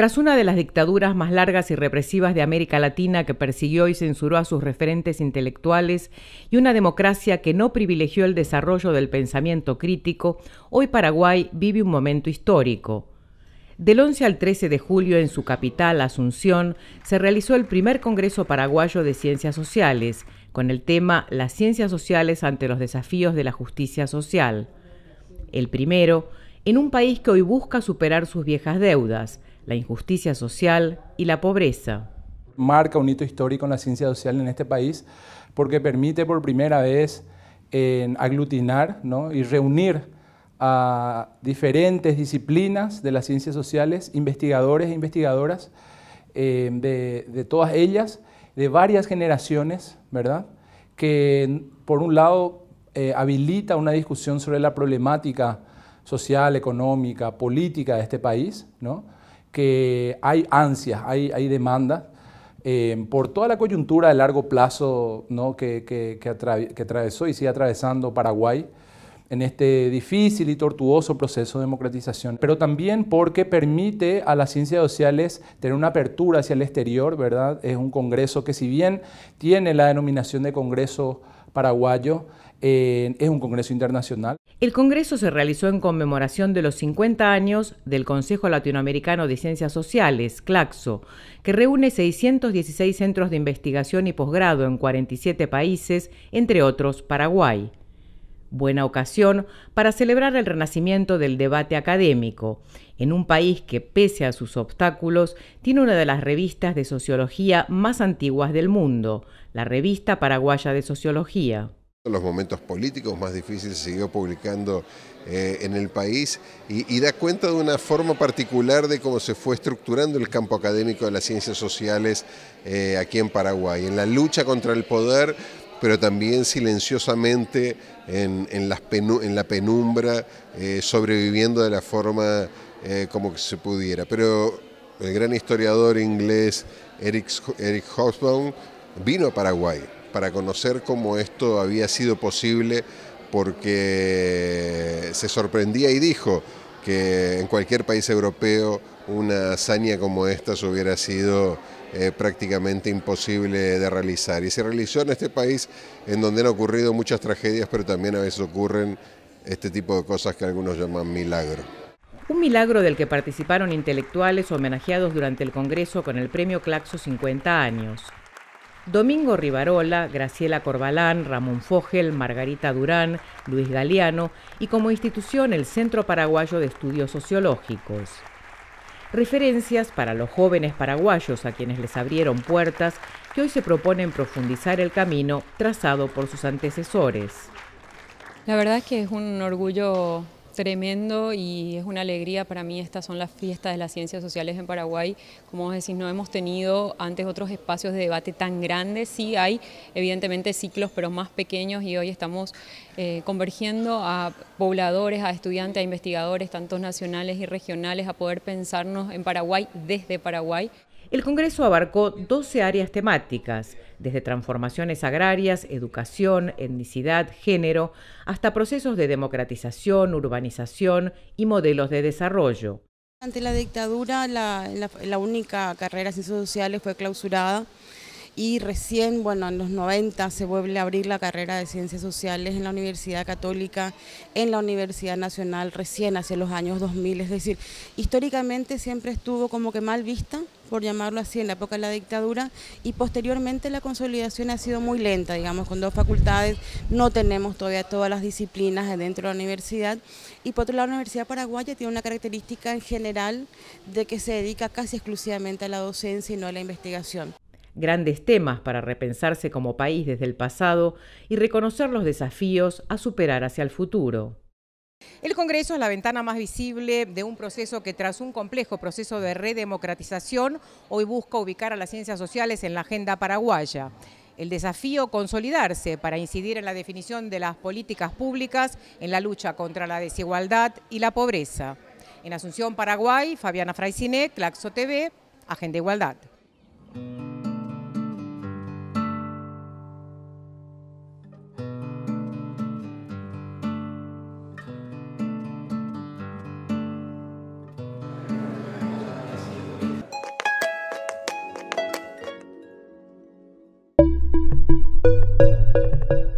Tras una de las dictaduras más largas y represivas de América Latina que persiguió y censuró a sus referentes intelectuales y una democracia que no privilegió el desarrollo del pensamiento crítico, hoy Paraguay vive un momento histórico. Del 11 al 13 de julio en su capital, Asunción, se realizó el primer Congreso Paraguayo de Ciencias Sociales, con el tema Las ciencias sociales ante los desafíos de la justicia social. El primero, en un país que hoy busca superar sus viejas deudas, la injusticia social y la pobreza. Marca un hito histórico en la ciencia social en este país porque permite por primera vez aglutinar y reunir a diferentes disciplinas de las ciencias sociales, investigadores e investigadoras eh, de, todas ellas, de varias generaciones, ¿verdad? Que por un lado eh, habilita una discusión sobre la problemática social, económica, política de este país, ¿no? que hay ansias, hay, hay demandas eh, por toda la coyuntura de largo plazo ¿no? que, que, atravesó y sigue atravesando Paraguay en este difícil y tortuoso proceso de democratización, pero también porque permite a las ciencias sociales tener una apertura hacia el exterior, ¿verdad? Es un congreso que si bien tiene la denominación de Congreso Paraguayo, eh, es un congreso internacional. El Congreso se realizó en conmemoración de los 50 años del Consejo Latinoamericano de Ciencias Sociales, CLACSO, que reúne 616 centros de investigación y posgrado en 47 países, entre otros Paraguay. Buena ocasión para celebrar el renacimiento del debate académico, en un país que, pese a sus obstáculos, tiene una de las revistas de sociología más antiguas del mundo, la Revista Paraguaya de Sociología los momentos políticos más difíciles se siguió publicando eh, en el país y, da cuenta de una forma particular de cómo se fue estructurando el campo académico de las ciencias sociales eh, aquí en Paraguay, en la lucha contra el poder, pero también silenciosamente en, las en la penumbra, eh, sobreviviendo de la forma como que se pudiera. Pero el gran historiador inglés Eric, Eric Hobsbawm vino a Paraguay para conocer cómo esto había sido posible porque se sorprendía y dijo que en cualquier país europeo una hazaña como esta hubiera sido eh, prácticamente imposible de realizar. Y se realizó en este país en donde han ocurrido muchas tragedias, pero también a veces ocurren este tipo de cosas que algunos llaman milagro. Un milagro del que participaron intelectuales homenajeados durante el Congreso con el premio Claxo 50 años. Domingo Rivarola, Graciela Corbalán, Ramón Fogel, Margarita Durán, Luis Galeano y como institución el Centro Paraguayo de Estudios Sociológicos. Referencias para los jóvenes paraguayos a quienes les abrieron puertas que hoy se proponen profundizar el camino trazado por sus antecesores. La verdad es que es un orgullo tremendo y es una alegría para mí. Estas son las fiestas de las ciencias sociales en Paraguay. Como vos decís, no hemos tenido antes otros espacios de debate tan grandes. Sí hay, evidentemente, ciclos, pero más pequeños y hoy estamos eh, convergiendo a pobladores, a estudiantes, a investigadores, tanto nacionales y regionales, a poder pensarnos en Paraguay desde Paraguay. El Congreso abarcó 12 áreas temáticas, desde transformaciones agrarias, educación, etnicidad, género, hasta procesos de democratización, urbanización y modelos de desarrollo. Ante la dictadura, la, única carrera de ciencias sociales fue clausurada y recién, bueno, en los 90 se vuelve a abrir la carrera de ciencias sociales en la Universidad Católica, en la Universidad Nacional, recién hacia los años 2000. Es decir, históricamente siempre estuvo como que mal vista por llamarlo así, en la época de la dictadura, y posteriormente la consolidación ha sido muy lenta, digamos, con dos facultades, no tenemos todavía todas las disciplinas dentro de la universidad, y por otro lado la Universidad Paraguaya tiene una característica en general de que se dedica casi exclusivamente a la docencia y no a la investigación grandes temas para repensarse como país desde el pasado y reconocer los desafíos a superar hacia el futuro. El Congreso es la ventana más visible de un proceso que tras un complejo proceso de redemocratización hoy busca ubicar a las ciencias sociales en la agenda paraguaya. El desafío consolidarse para incidir en la definición de las políticas públicas en la lucha contra la desigualdad y la pobreza. En Asunción, Paraguay, Fabiana Fraisinet, Claxo TV, Agenda Igualdad. Thank you.